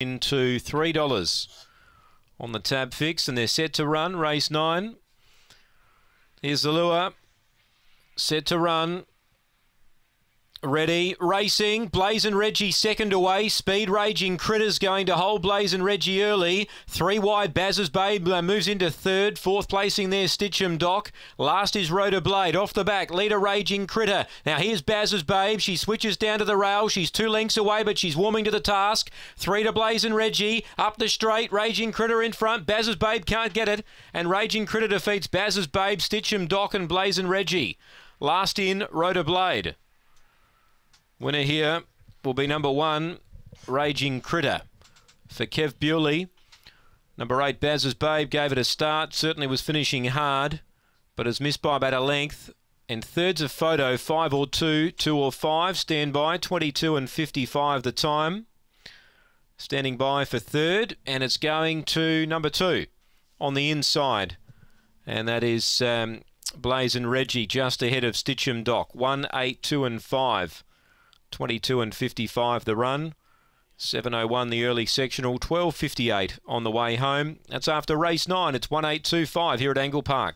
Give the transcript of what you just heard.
into three dollars on the tab fix and they're set to run race nine here's the lure set to run Ready, racing, Blaze and Reggie second away, Speed Raging Critters going to hold Blaze and Reggie early, three wide Baz's Babe uh, moves into third, fourth placing there Stitchem Dock. last is Rotor Blade, off the back, leader Raging Critter, now here's Baz's Babe, she switches down to the rail, she's two lengths away but she's warming to the task, three to Blaze and Reggie, up the straight, Raging Critter in front, Baz's Babe can't get it, and Raging Critter defeats Baz's Babe, Stitchem Dock, and Blaze and Reggie, last in Rotor Blade. Winner here will be number one, Raging Critter for Kev Bewley. Number eight, Baz's Babe gave it a start, certainly was finishing hard, but has missed by about a length. And thirds of photo, five or two, two or five, stand by, 22 and 55 the time. Standing by for third, and it's going to number two on the inside. And that is um, Blaze and Reggie just ahead of Stitchem Dock, one, eight, two, and five. 22 and 55 the run. 7.01 the early sectional, 12.58 on the way home. That's after race 9. It's 1.825 here at Angle Park.